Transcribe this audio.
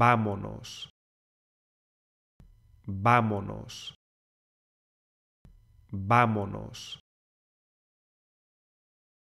Vámonos. Vámonos. Vámonos.